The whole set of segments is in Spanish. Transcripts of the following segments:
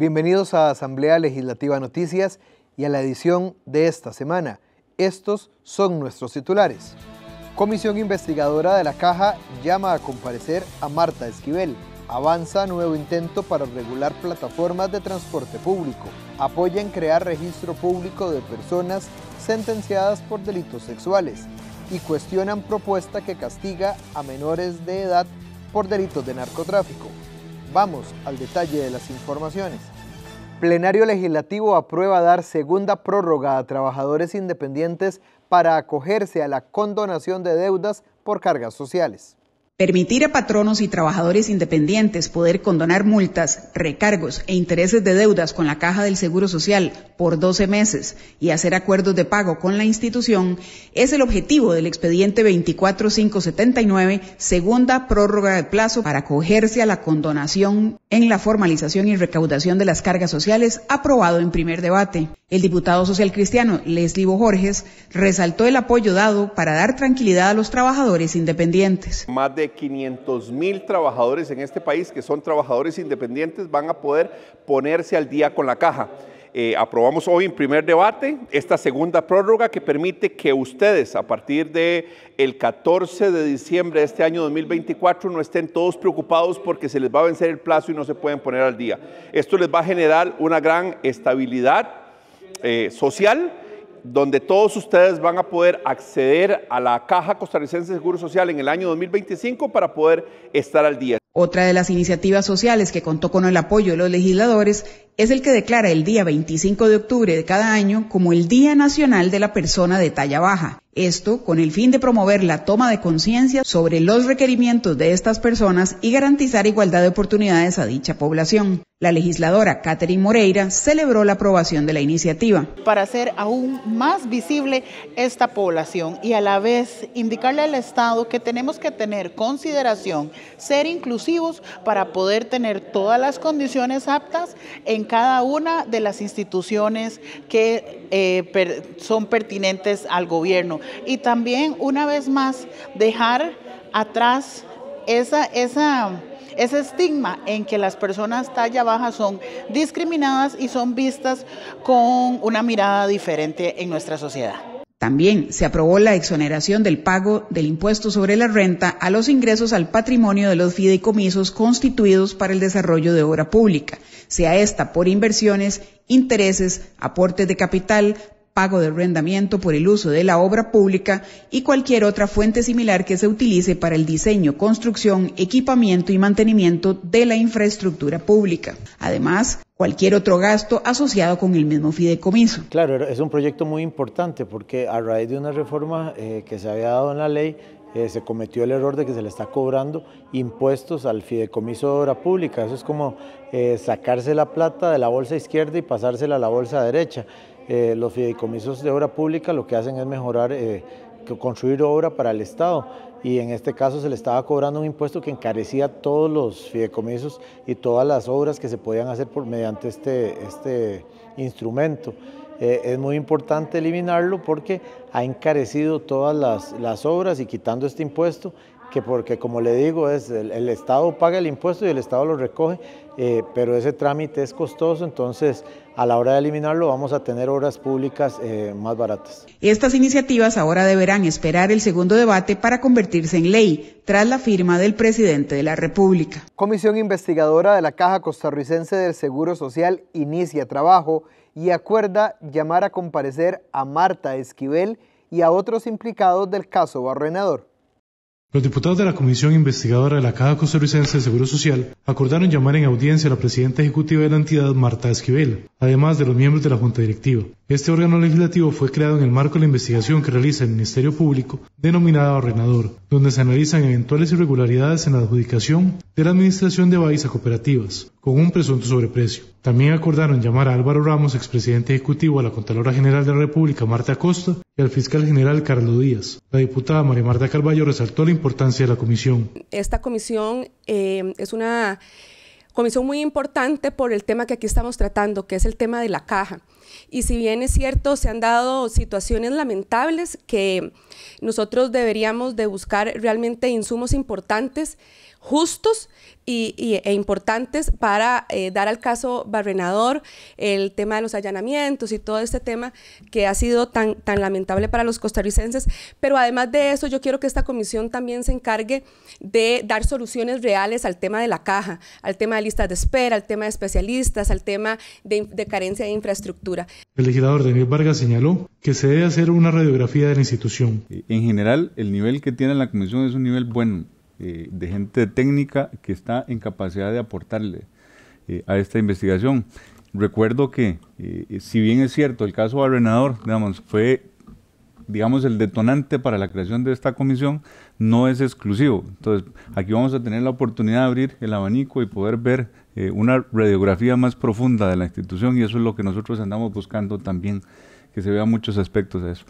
Bienvenidos a Asamblea Legislativa Noticias y a la edición de esta semana. Estos son nuestros titulares. Comisión investigadora de la Caja llama a comparecer a Marta Esquivel. Avanza nuevo intento para regular plataformas de transporte público. en crear registro público de personas sentenciadas por delitos sexuales. Y cuestionan propuesta que castiga a menores de edad por delitos de narcotráfico. Vamos al detalle de las informaciones. Plenario Legislativo aprueba dar segunda prórroga a trabajadores independientes para acogerse a la condonación de deudas por cargas sociales. Permitir a patronos y trabajadores independientes poder condonar multas, recargos e intereses de deudas con la Caja del Seguro Social por 12 meses y hacer acuerdos de pago con la institución es el objetivo del expediente 24579, segunda prórroga de plazo para acogerse a la condonación en la formalización y recaudación de las cargas sociales aprobado en primer debate. El diputado social cristiano Leslie Borges resaltó el apoyo dado para dar tranquilidad a los trabajadores independientes. Más de 500 mil trabajadores en este país que son trabajadores independientes van a poder ponerse al día con la caja. Eh, aprobamos hoy en primer debate esta segunda prórroga que permite que ustedes a partir de el 14 de diciembre de este año 2024 no estén todos preocupados porque se les va a vencer el plazo y no se pueden poner al día. Esto les va a generar una gran estabilidad eh, social donde todos ustedes van a poder acceder a la Caja Costarricense de Seguro Social en el año 2025 para poder estar al día. Otra de las iniciativas sociales que contó con el apoyo de los legisladores es el que declara el día 25 de octubre de cada año como el Día Nacional de la Persona de Talla Baja. Esto con el fin de promover la toma de conciencia sobre los requerimientos de estas personas y garantizar igualdad de oportunidades a dicha población. La legisladora Catherine Moreira celebró la aprobación de la iniciativa. Para hacer aún más visible esta población y a la vez indicarle al Estado que tenemos que tener consideración, ser inclusivos para poder tener todas las condiciones aptas en cada una de las instituciones que eh, son pertinentes al gobierno. Y también, una vez más, dejar atrás esa... esa ese estigma en que las personas talla baja son discriminadas y son vistas con una mirada diferente en nuestra sociedad. También se aprobó la exoneración del pago del impuesto sobre la renta a los ingresos al patrimonio de los fideicomisos constituidos para el desarrollo de obra pública, sea esta por inversiones, intereses, aportes de capital, pago de arrendamiento por el uso de la obra pública y cualquier otra fuente similar que se utilice para el diseño, construcción, equipamiento y mantenimiento de la infraestructura pública. Además, cualquier otro gasto asociado con el mismo fideicomiso. Claro, es un proyecto muy importante porque a raíz de una reforma eh, que se había dado en la ley, eh, se cometió el error de que se le está cobrando impuestos al fideicomiso de obra pública. Eso es como eh, sacarse la plata de la bolsa izquierda y pasársela a la bolsa derecha. Eh, los fideicomisos de obra pública lo que hacen es mejorar, construir obra para el Estado y en este caso se le estaba cobrando un impuesto que encarecía todos los fideicomisos y todas las obras que se podían hacer por, mediante este, este instrumento. Eh, es muy importante eliminarlo porque ha encarecido todas las, obras y quitando este impuesto, que porque como le digo, es el, Estado paga el impuesto y el Estado lo recoge, eh, pero ese trámite es costoso, entonces a la hora de eliminarlo vamos a tener obras públicas eh, más baratas. Estas iniciativas ahora deberán esperar el segundo debate para convertirse en ley tras la firma del presidente de la República. Comisión investigadora de la Caja Costarricense del Seguro Social inicia trabajo y acuerda llamar a comparecer a Marta Esquivel y a otros implicados del caso Barrenador. Los diputados de la Comisión Investigadora de la Caja Costarricense de Seguro Social acordaron llamar en audiencia a la presidenta ejecutiva de la entidad, Marta Esquivel, además de los miembros de la Junta Directiva. Este órgano legislativo fue creado en el marco de la investigación que realiza el Ministerio Público, denominada Ordenador, donde se analizan eventuales irregularidades en la adjudicación de la administración de Baiza a cooperativas, con un presunto sobreprecio. También acordaron llamar a Álvaro Ramos, expresidente ejecutivo, a la Contralora General de la República, Marta Acosta, y al fiscal general Carlos Díaz. La diputada María Marta Carballo resaltó la importancia de la comisión. Esta comisión eh, es una comisión muy importante por el tema que aquí estamos tratando, que es el tema de la caja. Y si bien es cierto, se han dado situaciones lamentables que nosotros deberíamos de buscar realmente insumos importantes, justos y, e importantes para eh, dar al caso Barrenador el tema de los allanamientos y todo este tema que ha sido tan, tan lamentable para los costarricenses. Pero además de eso, yo quiero que esta comisión también se encargue de dar soluciones reales al tema de la caja, al tema de listas de espera, al tema de especialistas, al tema de, de carencia de infraestructura. El legislador Daniel Vargas señaló que se debe hacer una radiografía de la institución. Eh, en general, el nivel que tiene la comisión es un nivel bueno, eh, de gente técnica que está en capacidad de aportarle eh, a esta investigación. Recuerdo que, si bien es cierto, el caso Arenador digamos, fue digamos, el detonante para la creación de esta comisión no es exclusivo. Entonces, aquí vamos a tener la oportunidad de abrir el abanico y poder ver eh, una radiografía más profunda de la institución y eso es lo que nosotros andamos buscando también, que se vean muchos aspectos de eso.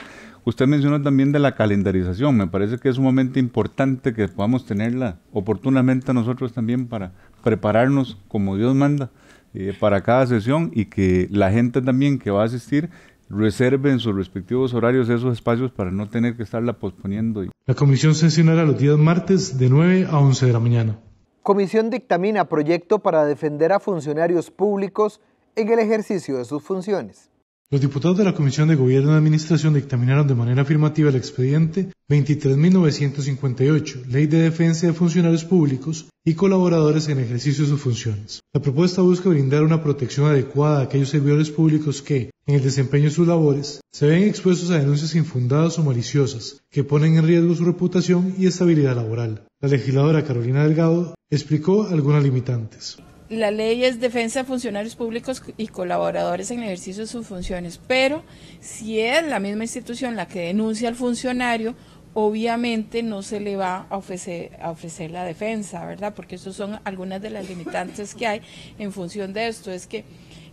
Usted mencionó también de la calendarización, me parece que es sumamente importante que podamos tenerla oportunamente nosotros también para prepararnos como Dios manda eh, para cada sesión y que la gente también que va a asistir reserve en sus respectivos horarios esos espacios para no tener que estarla posponiendo. La comisión sesionará los días martes de 9 a 11 de la mañana. Comisión dictamina proyecto para defender a funcionarios públicos en el ejercicio de sus funciones. Los diputados de la Comisión de Gobierno y Administración dictaminaron de manera afirmativa el expediente 23.958, Ley de Defensa de Funcionarios Públicos y Colaboradores en ejercicio de sus funciones. La propuesta busca brindar una protección adecuada a aquellos servidores públicos que, en el desempeño de sus labores, se ven expuestos a denuncias infundadas o maliciosas que ponen en riesgo su reputación y estabilidad laboral. La legisladora Carolina Delgado explicó algunas limitantes. La ley es defensa de funcionarios públicos y colaboradores en el ejercicio de sus funciones, pero si es la misma institución la que denuncia al funcionario, obviamente no se le va a ofrecer, a ofrecer la defensa, ¿verdad? Porque estas son algunas de las limitantes que hay en función de esto. Es que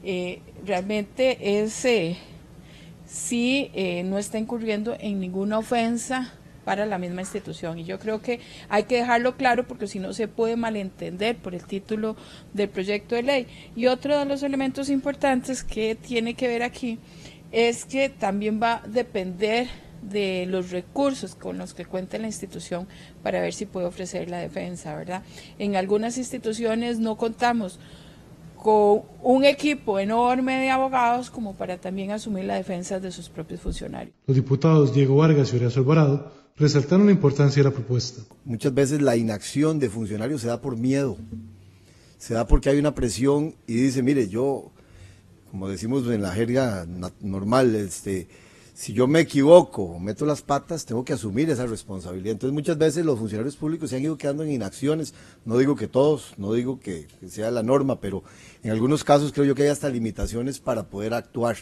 eh, realmente ese eh, si eh, no está incurriendo en ninguna ofensa para la misma institución. Y yo creo que hay que dejarlo claro porque si no se puede malentender por el título del proyecto de ley. Y otro de los elementos importantes que tiene que ver aquí es que también va a depender de los recursos con los que cuenta la institución para ver si puede ofrecer la defensa, ¿verdad? En algunas instituciones no contamos con un equipo enorme de abogados como para también asumir la defensa de sus propios funcionarios. Los diputados Diego Vargas y Alvarado resaltaron la importancia de la propuesta. Muchas veces la inacción de funcionarios se da por miedo, se da porque hay una presión y dice, mire, yo, como decimos en la jerga normal, este, si yo me equivoco, meto las patas, tengo que asumir esa responsabilidad. Entonces muchas veces los funcionarios públicos se han ido quedando en inacciones, no digo que todos, no digo que, que sea la norma, pero en algunos casos creo yo que hay hasta limitaciones para poder actuar.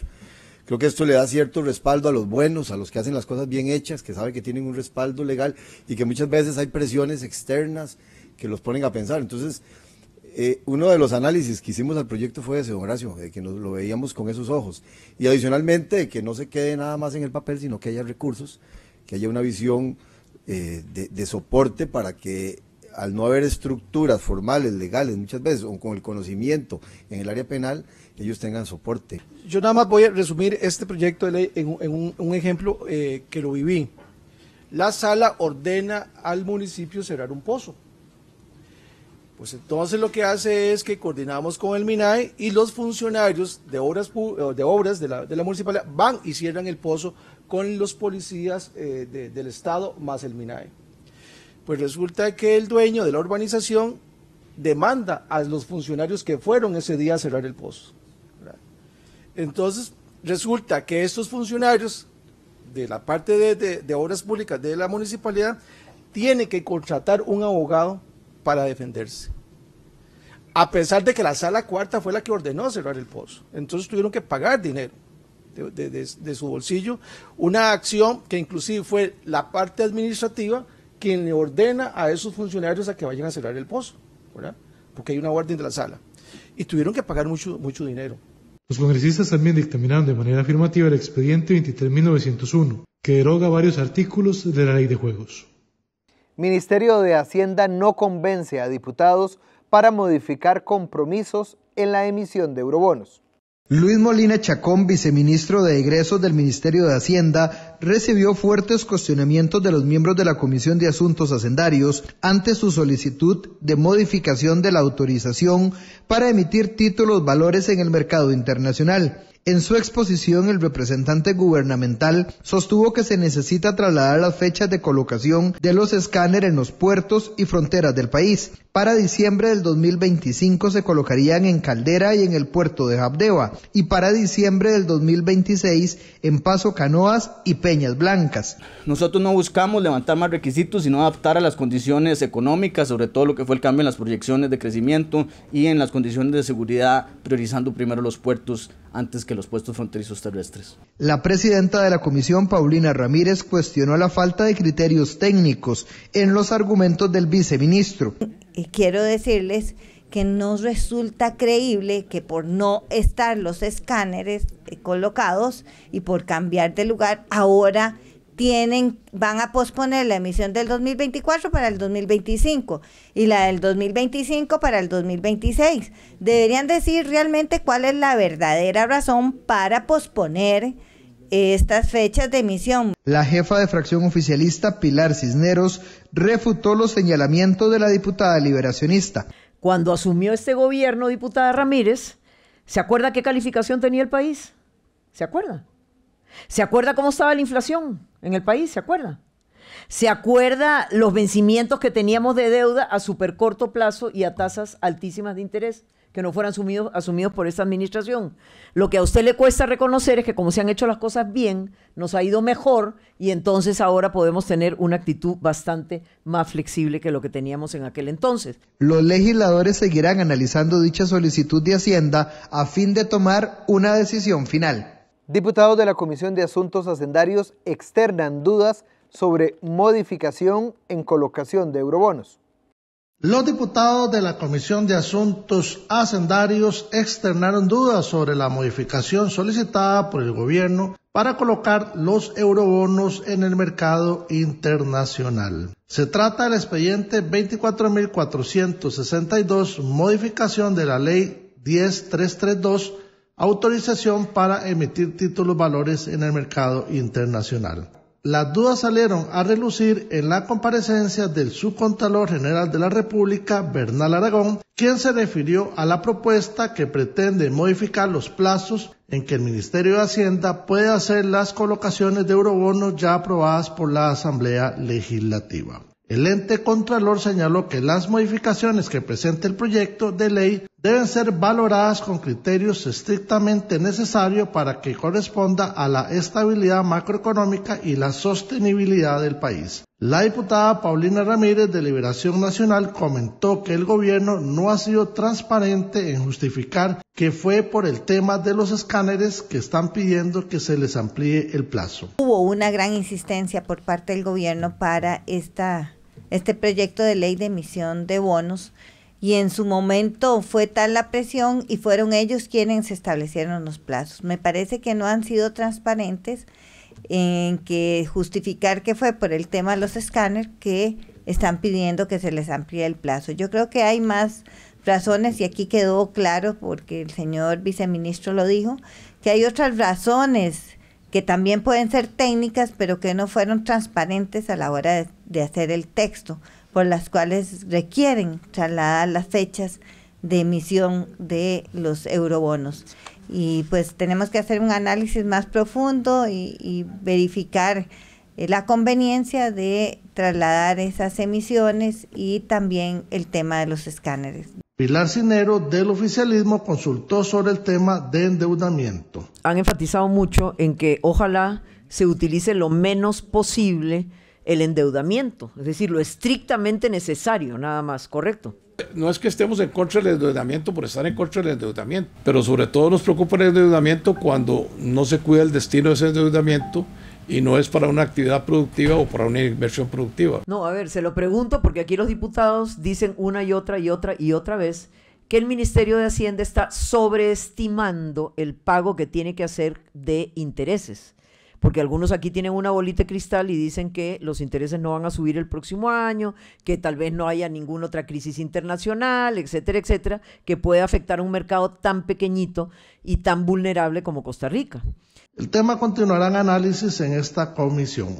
Creo que esto le da cierto respaldo a los buenos, a los que hacen las cosas bien hechas, que saben que tienen un respaldo legal y que muchas veces hay presiones externas que los ponen a pensar. Entonces, eh, uno de los análisis que hicimos al proyecto fue ese, don Horacio, de que nos lo veíamos con esos ojos. Y adicionalmente, de que no se quede nada más en el papel, sino que haya recursos, que haya una visión eh, de soporte para que al no haber estructuras formales, legales, muchas veces, o con el conocimiento en el área penal, ellos tengan soporte. Yo nada más voy a resumir este proyecto de ley en, un, ejemplo eh, que lo viví. La sala ordena al municipio cerrar un pozo. Pues entonces lo que hace es que coordinamos con el MINAE y los funcionarios de obras, eh, de, obras de, la, de municipalidad van y cierran el pozo con los policías eh, del Estado más el MINAE pues resulta que el dueño de la urbanización demanda a los funcionarios que fueron ese día a cerrar el pozo. Entonces, resulta que estos funcionarios de la parte de, obras públicas de la municipalidad tienen que contratar un abogado para defenderse. A pesar de que la sala cuarta fue la que ordenó cerrar el pozo. Entonces tuvieron que pagar dinero de su bolsillo. Una acción que inclusive fue la parte administrativa quien le ordena a esos funcionarios a que vayan a cerrar el pozo, Porque hay una guardia en la sala. Y tuvieron que pagar mucho, mucho dinero. Los congresistas también dictaminaron de manera afirmativa el expediente 23.901, que deroga varios artículos de la ley de juegos. Ministerio de Hacienda no convence a diputados para modificar compromisos en la emisión de eurobonos. Luis Molina Chacón, viceministro de Egresos del Ministerio de Hacienda, recibió fuertes cuestionamientos de los miembros de la Comisión de Asuntos Hacendarios ante su solicitud de modificación de la autorización para emitir títulos valores en el mercado internacional. En su exposición, el representante gubernamental sostuvo que se necesita trasladar las fechas de colocación de los escáneres en los puertos y fronteras del país. Para diciembre del 2025 se colocarían en Caldera y en el puerto de Habdeba y para diciembre del 2026 en Paso Canoas y Peñas Blancas. Nosotros no buscamos levantar más requisitos, sino adaptar a las condiciones económicas, sobre todo lo que fue el cambio en las proyecciones de crecimiento y en las condiciones de seguridad, priorizando primero los puertos antes que los puestos fronterizos terrestres. La presidenta de la comisión, Paulina Ramírez, cuestionó la falta de criterios técnicos en los argumentos del viceministro. Y quiero decirles que no resulta creíble que por no estar los escáneres colocados y por cambiar de lugar, ahora tienen, van a posponer la emisión del 2024 para el 2025 y la del 2025 para el 2026. Deberían decir realmente cuál es la verdadera razón para posponer estas fechas de emisión. La jefa de fracción oficialista Pilar Cisneros refutó los señalamientos de la diputada liberacionista. Cuando asumió este gobierno, diputada Ramírez, ¿se acuerda qué calificación tenía el país? ¿Se acuerda? ¿Se acuerda cómo estaba la inflación en el país? ¿Se acuerda? ¿Se acuerda los vencimientos que teníamos de deuda a súper corto plazo y a tasas altísimas de interés que no fueran asumidos, asumidos por esta administración? Lo que a usted le cuesta reconocer es que como se han hecho las cosas bien, nos ha ido mejor y entonces ahora podemos tener una actitud bastante más flexible que lo que teníamos en aquel entonces. Los legisladores seguirán analizando dicha solicitud de Hacienda a fin de tomar una decisión final. Diputados de la Comisión de Asuntos Hacendarios externan dudas sobre modificación en colocación de eurobonos. Los diputados de la Comisión de Asuntos Hacendarios externaron dudas sobre la modificación solicitada por el gobierno para colocar los eurobonos en el mercado internacional. Se trata del expediente 24.462, modificación de la ley 10332 autorización para emitir títulos valores en el mercado internacional. Las dudas salieron a relucir en la comparecencia del subcontralor general de la República, Bernal Aragón, quien se refirió a la propuesta que pretende modificar los plazos en que el Ministerio de Hacienda puede hacer las colocaciones de eurobonos ya aprobadas por la Asamblea Legislativa. El ente contralor señaló que las modificaciones que presenta el proyecto de ley deben ser valoradas con criterios estrictamente necesarios para que corresponda a la estabilidad macroeconómica y la sostenibilidad del país. La diputada Paulina Ramírez de Liberación Nacional comentó que el gobierno no ha sido transparente en justificar que fue por el tema de los escáneres que están pidiendo que se les amplíe el plazo. Hubo una gran insistencia por parte del gobierno para esta este proyecto de ley de emisión de bonos y en su momento fue tal la presión y fueron ellos quienes establecieron los plazos. Me parece que no han sido transparentes en que justificar que fue por el tema de los escáneres que están pidiendo que se les amplíe el plazo. Yo creo que hay más razones y aquí quedó claro porque el señor viceministro lo dijo, que hay otras razones que también pueden ser técnicas, pero que no fueron transparentes a la hora de de hacer el texto, por las cuales requieren trasladar las fechas de emisión de los eurobonos. Y pues tenemos que hacer un análisis más profundo y, verificar eh, la conveniencia de trasladar esas emisiones y también el tema de los escáneres. Pilar Cinero del oficialismo consultó sobre el tema de endeudamiento. Han enfatizado mucho en que ojalá se utilice lo menos posible el endeudamiento, es decir, lo estrictamente necesario, nada más, ¿correcto? No es que estemos en contra del endeudamiento por estar en contra del endeudamiento, pero sobre todo nos preocupa el endeudamiento cuando no se cuida el destino de ese endeudamiento y no es para una actividad productiva o para una inversión productiva. No, a ver, se lo pregunto porque aquí los diputados dicen una y otra y otra y otra vez que el Ministerio de Hacienda está sobreestimando el pago que tiene que hacer de intereses porque algunos aquí tienen una bolita de cristal y dicen que los intereses no van a subir el próximo año, que tal vez no haya ninguna otra crisis internacional, etcétera, etcétera, que puede afectar a un mercado tan pequeñito y tan vulnerable como Costa Rica. El tema continuará en análisis en esta comisión.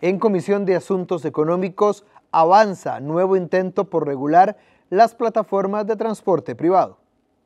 En Comisión de Asuntos Económicos avanza nuevo intento por regular las plataformas de transporte privado.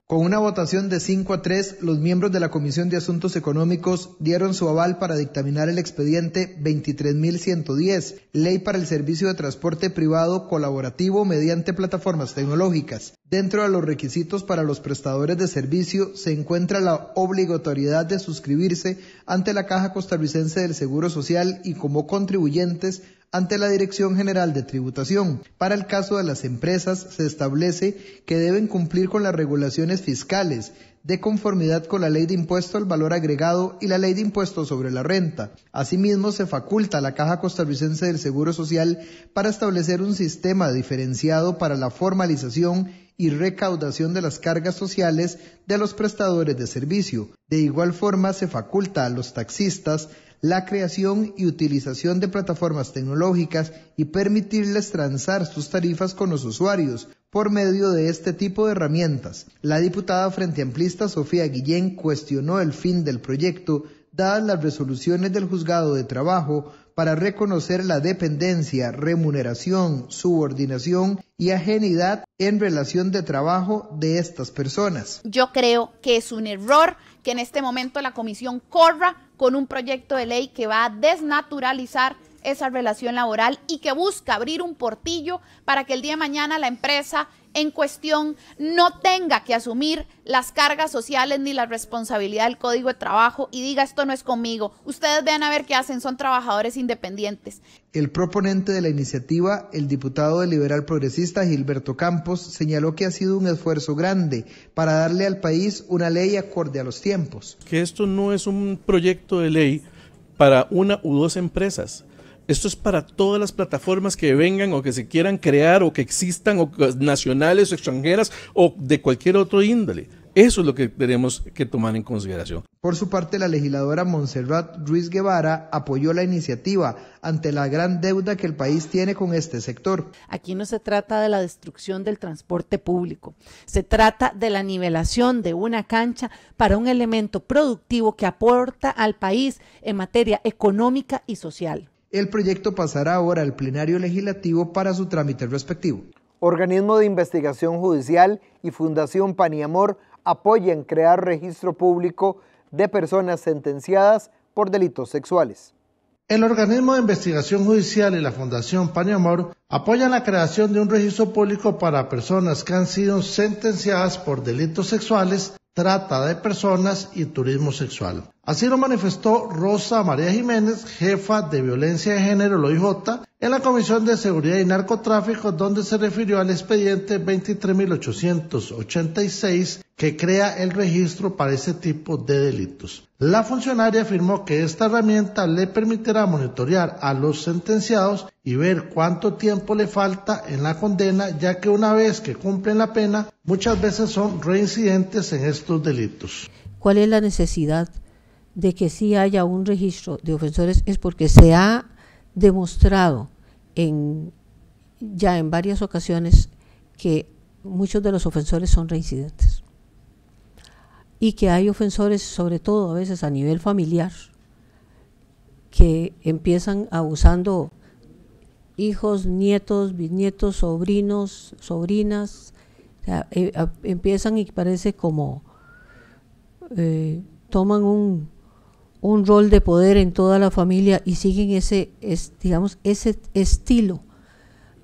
Con una votación de 5 a 3, los miembros de la Comisión de Asuntos Económicos dieron su aval para dictaminar el expediente 23.110, Ley para el Servicio de Transporte Privado Colaborativo mediante plataformas tecnológicas. Dentro de los requisitos para los prestadores de servicio se encuentra la obligatoriedad de suscribirse ante la Caja Costarricense del Seguro Social y como contribuyentes ante la Dirección General de Tributación. Para el caso de las empresas, se establece que deben cumplir con las regulaciones fiscales de conformidad con la Ley de Impuesto al Valor Agregado y la Ley de Impuesto sobre la Renta. Asimismo, se faculta a la Caja Costarricense del Seguro Social para establecer un sistema diferenciado para la formalización y recaudación de las cargas sociales de los prestadores de servicio. De igual forma, se faculta a los taxistas la creación y utilización de plataformas tecnológicas y permitirles transar sus tarifas con los usuarios por medio de este tipo de herramientas. La diputada frente amplista Sofía Guillén cuestionó el fin del proyecto dadas las resoluciones del juzgado de trabajo para reconocer la dependencia, remuneración, subordinación y ajenidad en relación de trabajo de estas personas. Yo creo que es un error que en este momento la comisión corra con un proyecto de ley que va a desnaturalizar esa relación laboral y que busca abrir un portillo para que el día de mañana la empresa en cuestión no tenga que asumir las cargas sociales ni la responsabilidad del código de trabajo y diga esto no es conmigo. Ustedes vean a ver qué hacen, son trabajadores independientes. El proponente de la iniciativa, el diputado del liberal progresista Gilberto Campos, señaló que ha sido un esfuerzo grande para darle al país una ley acorde a los tiempos. Que esto no es un proyecto de ley para una u dos empresas esto es para todas las plataformas que vengan o que se quieran crear o que existan, nacionales o extranjeras o de cualquier otro índole. Eso es lo que tenemos que tomar en consideración. Por su parte, la legisladora Montserrat Ruiz Guevara apoyó la iniciativa ante la gran deuda que el país tiene con este sector. Aquí no se trata de la destrucción del transporte público, se trata de la nivelación de una cancha para un elemento productivo que aporta al país en materia económica y social. El proyecto pasará ahora al plenario legislativo para su trámite respectivo. Organismo de Investigación Judicial y Fundación Paniamor apoyan crear registro público de personas sentenciadas por delitos sexuales. El Organismo de Investigación Judicial y la Fundación Paniamor apoyan la creación de un registro público para personas que han sido sentenciadas por delitos sexuales trata de personas y turismo sexual. Así lo manifestó Rosa María Jiménez, jefa de violencia de género, loIJ, OIJ, en la Comisión de Seguridad y Narcotráfico, donde se refirió al expediente 23.886 que crea el registro para ese tipo de delitos. La funcionaria afirmó que esta herramienta le permitirá monitorear a los sentenciados y ver cuánto tiempo le falta en la condena, ya que una vez que cumplen la pena, muchas veces son reincidentes en estos delitos. ¿Cuál es la necesidad de que sí haya un registro de ofensores? Es porque se ha demostrado en, ya en varias ocasiones que muchos de los ofensores son reincidentes y que hay ofensores, sobre todo a veces a nivel familiar, que empiezan abusando hijos, nietos, bisnietos, sobrinos, sobrinas, eh, empiezan y parece como eh, toman un, un rol de poder en toda la familia y siguen ese, digamos, ese estilo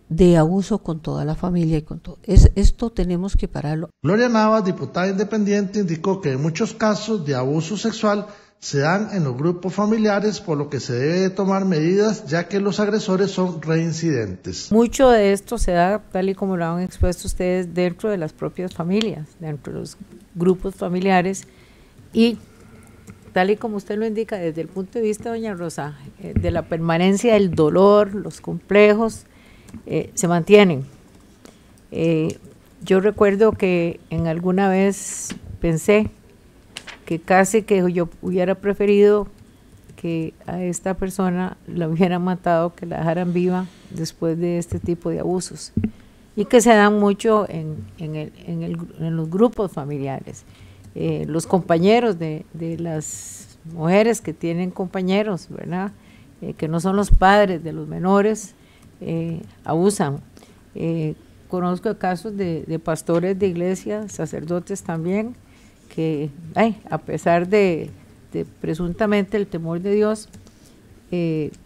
de abuso con toda la familia y con todo. Es, esto tenemos que pararlo. Gloria Navas, diputada independiente, indicó que muchos casos de abuso sexual se dan en los grupos familiares, por lo que se debe tomar medidas ya que los agresores son reincidentes. Mucho de esto se da, tal y como lo han expuesto ustedes, dentro de las propias familias, dentro de los grupos familiares y tal y como usted lo indica, desde el punto de vista, doña Rosa, eh, de la permanencia del dolor, los complejos, eh, se mantienen. Eh, yo recuerdo que en alguna vez pensé que casi que yo hubiera preferido que a esta persona la hubieran matado, que la dejaran viva después de este tipo de abusos y que se dan mucho en los grupos familiares. Eh, los compañeros de, las mujeres que tienen compañeros, ¿verdad? Eh, que no son los padres de los menores, eh, abusan. conozco casos de, pastores de iglesia, sacerdotes también, que a pesar de, presuntamente el temor de Dios,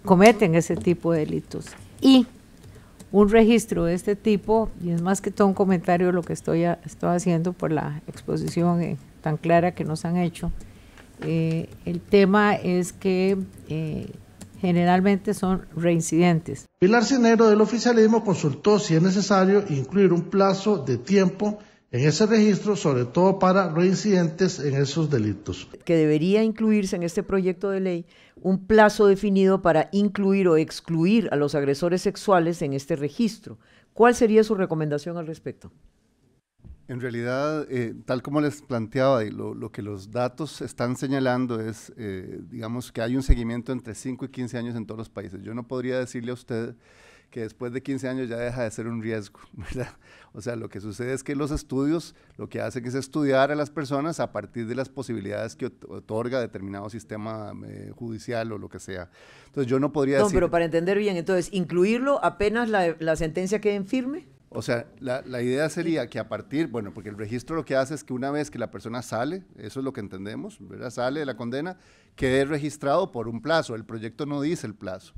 cometen ese tipo de delitos. Y un registro de este tipo, y es más que todo un comentario lo que estoy, estoy haciendo por la exposición en, tan clara que nos han hecho. Eh, el tema es que eh, generalmente son reincidentes. Pilar Cinero del oficialismo consultó si es necesario incluir un plazo de tiempo en ese registro, sobre todo para reincidentes en esos delitos. Que debería incluirse en este proyecto de ley un plazo definido para incluir o excluir a los agresores sexuales en este registro. ¿Cuál sería su recomendación al respecto? En realidad, eh, tal como les planteaba, y lo, que los datos están señalando es, eh, digamos, que hay un seguimiento entre 5 y 15 años en todos los países. Yo no podría decirle a usted que después de 15 años ya deja de ser un riesgo, ¿verdad? O sea, lo que sucede es que los estudios lo que hacen es estudiar a las personas a partir de las posibilidades que otorga determinado sistema eh, judicial o lo que sea. Entonces yo no podría decir... No, pero para entender bien, entonces, ¿incluirlo apenas la, la sentencia quede en firme? O sea, la, idea sería que a partir, bueno, porque el registro lo que hace es que una vez que la persona sale, eso es lo que entendemos, ¿verdad? Sale de la condena, quede registrado por un plazo. El proyecto no dice el plazo.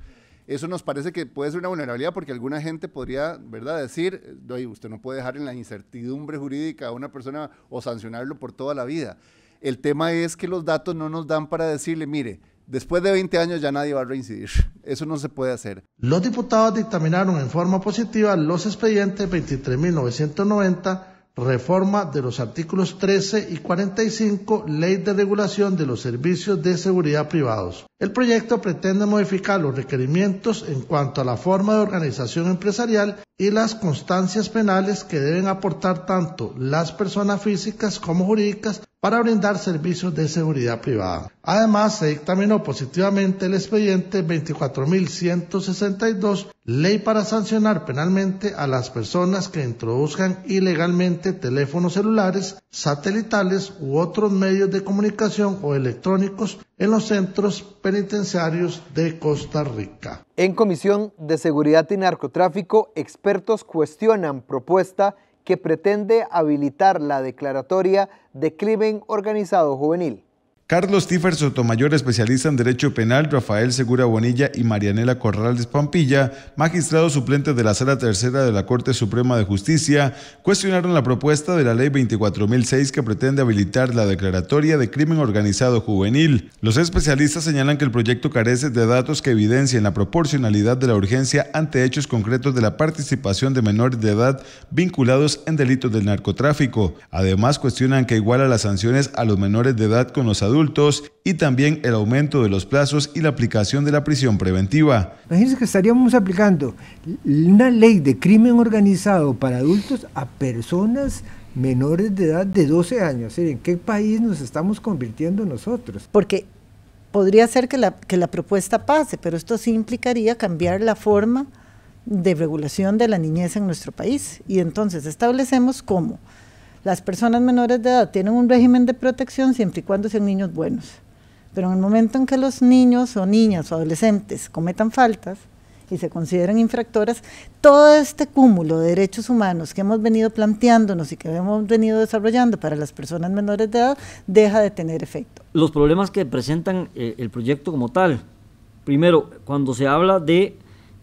Eso nos parece que puede ser una vulnerabilidad porque alguna gente podría, ¿verdad?, decir, usted no puede dejar en la incertidumbre jurídica a una persona o sancionarlo por toda la vida. El tema es que los datos no nos dan para decirle, mire, después de 20 años ya nadie va a reincidir. Eso no se puede hacer. Los diputados dictaminaron en forma positiva los expedientes 23.990, reforma de los artículos 13 y 45, Ley de Regulación de los Servicios de Seguridad Privados. El proyecto pretende modificar los requerimientos en cuanto a la forma de organización empresarial y las constancias penales que deben aportar tanto las personas físicas como jurídicas para brindar servicios de seguridad privada. Además, se dictaminó positivamente el expediente 24.162, ley para sancionar penalmente a las personas que introduzcan ilegalmente teléfonos celulares, satelitales u otros medios de comunicación o electrónicos en los centros penitenciarios de Costa Rica. En Comisión de Seguridad y Narcotráfico, expertos cuestionan propuesta que pretende habilitar la declaratoria de crimen organizado juvenil. Carlos Tífer Sotomayor, especialista en Derecho Penal, Rafael Segura Bonilla y Marianela Corrales Pampilla, magistrados suplentes de la Sala Tercera de la Corte Suprema de Justicia, cuestionaron la propuesta de la Ley 24.006 que pretende habilitar la declaratoria de crimen organizado juvenil. Los especialistas señalan que el proyecto carece de datos que evidencien la proporcionalidad de la urgencia ante hechos concretos de la participación de menores de edad vinculados en delitos del narcotráfico. Además, cuestionan que iguala las sanciones a los menores de edad con los adultos adultos y también el aumento de los plazos y la aplicación de la prisión preventiva. Imagínense que estaríamos aplicando una ley de crimen organizado para adultos a personas menores de edad de 12 años. ¿En qué país nos estamos convirtiendo nosotros? Porque podría ser que la, que la propuesta pase, pero esto sí implicaría cambiar la forma de regulación de la niñez en nuestro país. Y entonces establecemos cómo las personas menores de edad tienen un régimen de protección siempre y cuando sean niños buenos. Pero en el momento en que los niños o niñas o adolescentes cometan faltas y se consideran infractoras, todo este cúmulo de derechos humanos que hemos venido planteándonos y que hemos venido desarrollando para las personas menores de edad deja de tener efecto. Los problemas que presentan eh, el proyecto como tal, primero, cuando se habla de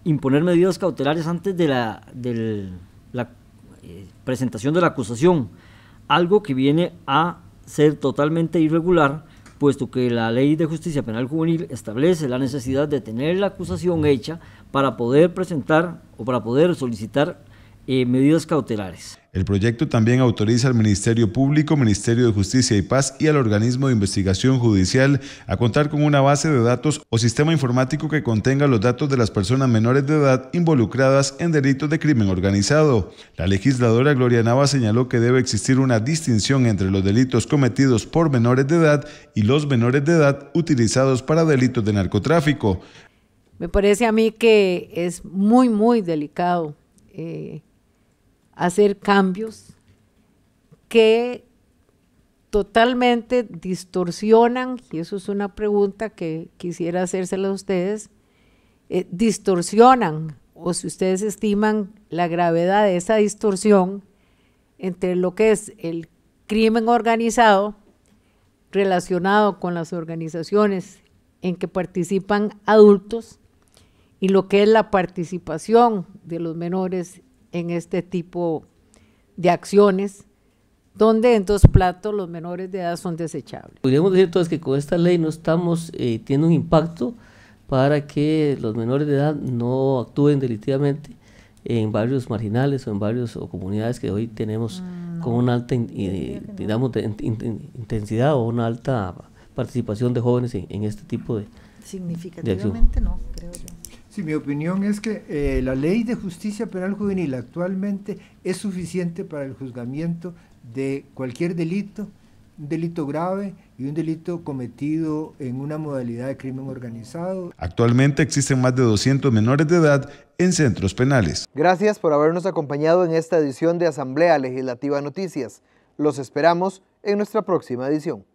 imponer medidas cautelares antes de la, eh, presentación de la acusación, algo que viene a ser totalmente irregular, puesto que la ley de justicia penal juvenil establece la necesidad de tener la acusación hecha para poder presentar o para poder solicitar eh, medidas cautelares. El proyecto también autoriza al Ministerio Público, Ministerio de Justicia y Paz y al organismo de investigación judicial a contar con una base de datos o sistema informático que contenga los datos de las personas menores de edad involucradas en delitos de crimen organizado. La legisladora Gloria Nava señaló que debe existir una distinción entre los delitos cometidos por menores de edad y los menores de edad utilizados para delitos de narcotráfico. Me parece a mí que es muy, muy delicado. Eh, hacer cambios que totalmente distorsionan, y eso es una pregunta que quisiera hacérsela a ustedes, eh, distorsionan o si ustedes estiman la gravedad de esa distorsión entre lo que es el crimen organizado relacionado con las organizaciones en que participan adultos y lo que es la participación de los menores en este tipo de acciones, donde en dos platos los menores de edad son desechables. Podríamos decir entonces que con esta ley no estamos eh, teniendo un impacto para que los menores de edad no actúen delictivamente en barrios marginales o en barrios o comunidades que hoy tenemos mm, con una alta eh, digamos, intensidad o una alta participación de jóvenes en, este tipo de significativamente no creo yo mi opinión es que eh, la ley de justicia penal juvenil actualmente es suficiente para el juzgamiento de cualquier delito, un delito grave y un delito cometido en una modalidad de crimen organizado. Actualmente existen más de 200 menores de edad en centros penales. Gracias por habernos acompañado en esta edición de Asamblea Legislativa Noticias. Los esperamos en nuestra próxima edición.